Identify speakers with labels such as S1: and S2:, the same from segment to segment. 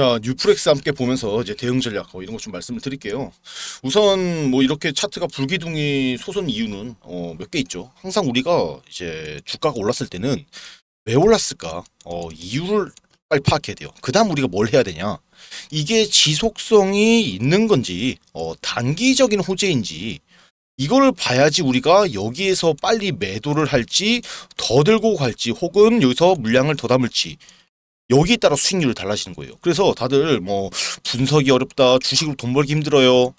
S1: 자 뉴프렉스 함께 보면서 이제 대응 전략 어, 이런 것 좀 말씀을 드릴게요. 우선 뭐 이렇게 차트가 불기둥이 솟은 이유는 어, 몇개 있죠. 항상 우리가 이제 주가가 올랐을 때는 왜 올랐을까 어, 이유를 빨리 파악해야 돼요. 그다음 우리가 뭘 해야 되냐? 이게 지속성이 있는 건지 어, 단기적인 호재인지 이걸 봐야지 우리가 여기에서 빨리 매도를 할지 더 들고 갈지 혹은 여기서 물량을 더 담을지 여기에 따라 수익률이 달라지는 거예요. 그래서 다들 뭐 분석이 어렵다, 주식으로 돈 벌기 힘들어요.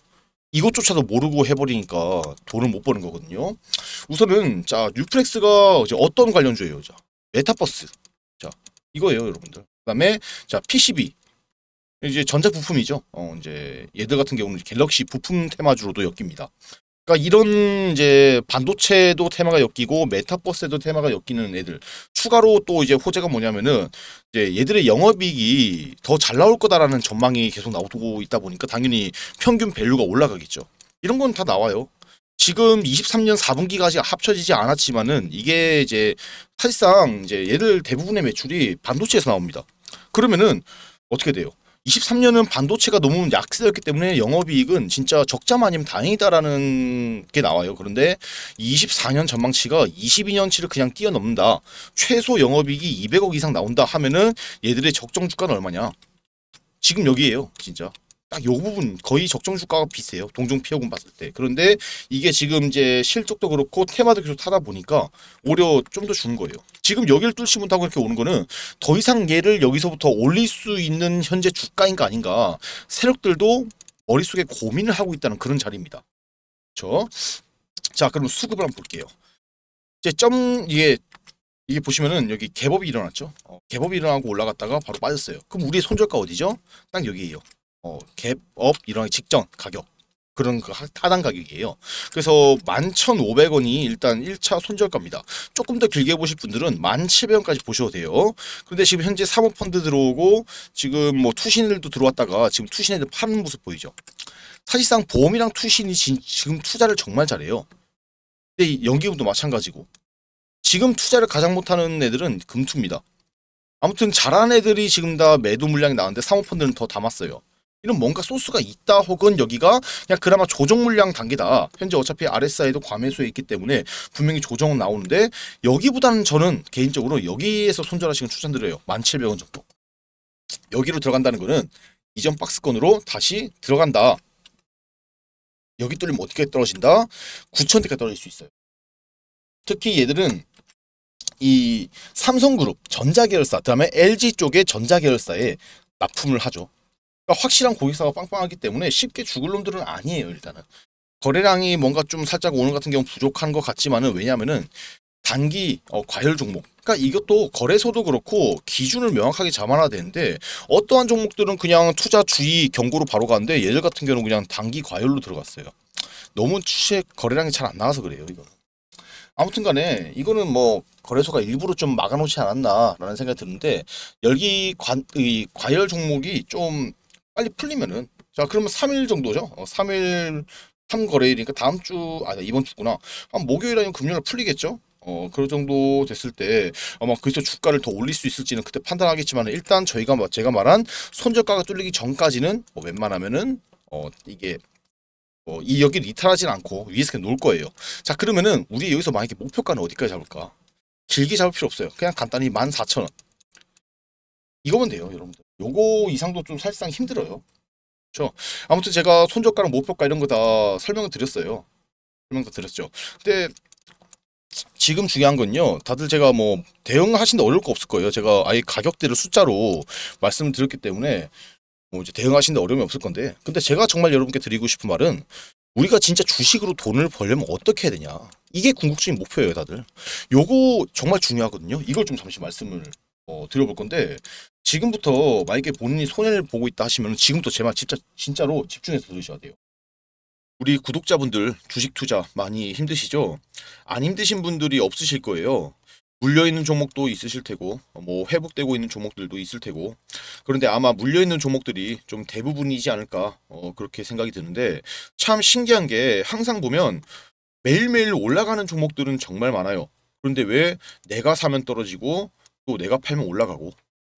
S1: 이것조차도 모르고 해버리니까 돈을 못 버는 거거든요. 우선은 자 뉴플렉스가 이제 어떤 관련주예요? 자 메타버스 자 이거예요, 여러분들. 그다음에 자 PCB 이제 전자 부품이죠. 어 이제 얘들 같은 경우는 갤럭시 부품 테마주로도 엮입니다. 그러니까 이런 이제 반도체도 테마가 엮이고 메타버스에도 테마가 엮이는 애들 추가로 또 이제 호재가 뭐냐면은 이제 얘들의 영업이익이 더 잘 나올 거다라는 전망이 계속 나오고 있다 보니까 당연히 평균 밸류가 올라가겠죠. 이런 건 다 나와요. 지금 23년 4분기까지 합쳐지지 않았지만은 이게 이제 사실상 이제 얘들 대부분의 매출이 반도체에서 나옵니다. 그러면은 어떻게 돼요? 23년은 반도체가 너무 약세였기 때문에 영업이익은 진짜 적자만 아니면 다행이다라는 게 나와요. 그런데 24년 전망치가 22년치를 그냥 뛰어넘는다. 최소 영업이익이 200억 이상 나온다 하면은 얘들의 적정 주가는 얼마냐? 지금 여기에요, 진짜. 딱요 부분 거의 적정 주가가 비슷해요. 동종 피어군 봤을 때. 그런데 이게 지금 이제 실적도 그렇고 테마도 계속 타다 보니까 오히려 좀 더 준 거예요. 지금 여기를 뚫지 못하고 이렇게 오는 거는 더 이상 얘를 여기서부터 올릴 수 있는 현재 주가인 가 아닌가 세력들도 머릿속에 고민을 하고 있다는 그런 자리입니다. 그렇죠? 자 그럼 수급을 한번 볼게요. 이제 점 이게 이게 보시면은 여기 개법이 일어났죠. 어, 개법이 일어나고 올라갔다가 바로 빠졌어요. 그럼 우리의 손절가 어디죠? 딱 여기에요. 어, 갭업 이런 직전 가격 그런 그 하단 가격이에요. 그래서 11,500원이 일단 1차 손절가입니다. 조금 더 길게 보실 분들은 17,000원까지 보셔도 돼요. 그런데 지금 현재 사모펀드 들어오고 지금 뭐 투신들도 들어왔다가 지금 투신에도 파는 모습 보이죠. 사실상 보험이랑 투신이 지금 투자를 정말 잘해요. 근데 연기금도 마찬가지고 지금 투자를 가장 못하는 애들은 금투입니다. 아무튼 잘한 애들이 지금 다 매도 물량이 나왔는데 사모펀드는 더 담았어요. 이런 뭔가 소스가 있다 혹은 여기가 그냥 그나마 조정 물량 단계다. 현재 어차피 RSI도 과매수에 있기 때문에 분명히 조정은 나오는데 여기보다는 저는 개인적으로 여기에서 손절하시는 추천드려요. 1700원 정도. 여기로 들어간다는 거는 이전 박스권으로 다시 들어간다. 여기 뚫리면 어떻게 떨어진다? 9천대까지 떨어질 수 있어요. 특히 얘들은 이 삼성그룹 전자계열사 그다음에 LG 쪽의 전자계열사에 납품을 하죠. 그러니까 확실한 고객사가 빵빵하기 때문에 쉽게 죽을 놈들은 아니에요 일단은 거래량이 뭔가 좀 살짝 오늘 같은 경우 부족한 것 같지만은 왜냐면은 단기 어, 과열 종목 그러니까 이것도 거래소도 그렇고 기준을 명확하게 잡아놔야 되는데 어떠한 종목들은 그냥 투자 주의 경고로 바로 가는데 예절 같은 경우는 그냥 단기 과열로 들어갔어요 너무 취액 거래량이 잘 안 나와서 그래요 이거는 아무튼 간에 이거는 뭐 거래소가 일부러 좀 막아놓지 않았나라는 생각이 드는데 열기 관, 이 과열 종목이 좀 빨리 풀리면은 자 그러면 3일 정도죠. 어, 3일 3거래일이니까 다음 주 아니 네, 이번 주구나. 한 목요일 아니면 금요일 풀리겠죠. 어, 그 정도 됐을 때 아마 그래서 주가를 더 올릴 수 있을지는 그때 판단하겠지만 일단 저희가 제가 말한 손절가가 뚫리기 전까지는 뭐 웬만하면은 어, 이게 어, 이 여기를 이탈하진 않고 위에서 그냥 놓을 거예요. 자 그러면은 우리 여기서 만약에 목표가는 어디까지 잡을까? 길게 잡을 필요 없어요. 그냥 간단히 14,000원. 이거면 돼요, 여러분들. 요거 이상도 좀 사실상 힘들어요. 그렇 아무튼 제가 손저가랑 목표가 이런 거 다 설명을 드렸어요. 설명도 드렸죠. 근데 지금 중요한 건요. 다들 제가 뭐대응하신다 어려울 거 없을 거예요. 제가 아예 가격대를 숫자로 말씀을 드렸기 때문에 뭐 이제 대응하신다 어려움이 없을 건데 근데 제가 정말 여러분께 드리고 싶은 말은 우리가 진짜 주식으로 돈을 벌려면 어떻게 해야 되냐 이게 궁극적인 목표예요 다들 요거 정말 중요하거든요 이걸 좀 잠시 말씀을 어, 드려볼 건데 지금부터 만약에 본인이 손해를 보고 있다 하시면 지금부터 제말 진짜, 진짜로 집중해서 들으셔야 돼요. 우리 구독자분들 주식 투자 많이 힘드시죠? 안 힘드신 분들이 없으실 거예요. 물려있는 종목도 있으실 테고 뭐 회복되고 있는 종목들도 있을 테고 그런데 아마 물려있는 종목들이 좀 대부분이지 않을까 어, 그렇게 생각이 드는데 참 신기한 게 항상 보면 매일매일 올라가는 종목들은 정말 많아요. 그런데 왜 내가 사면 떨어지고 또 내가 팔면 올라가고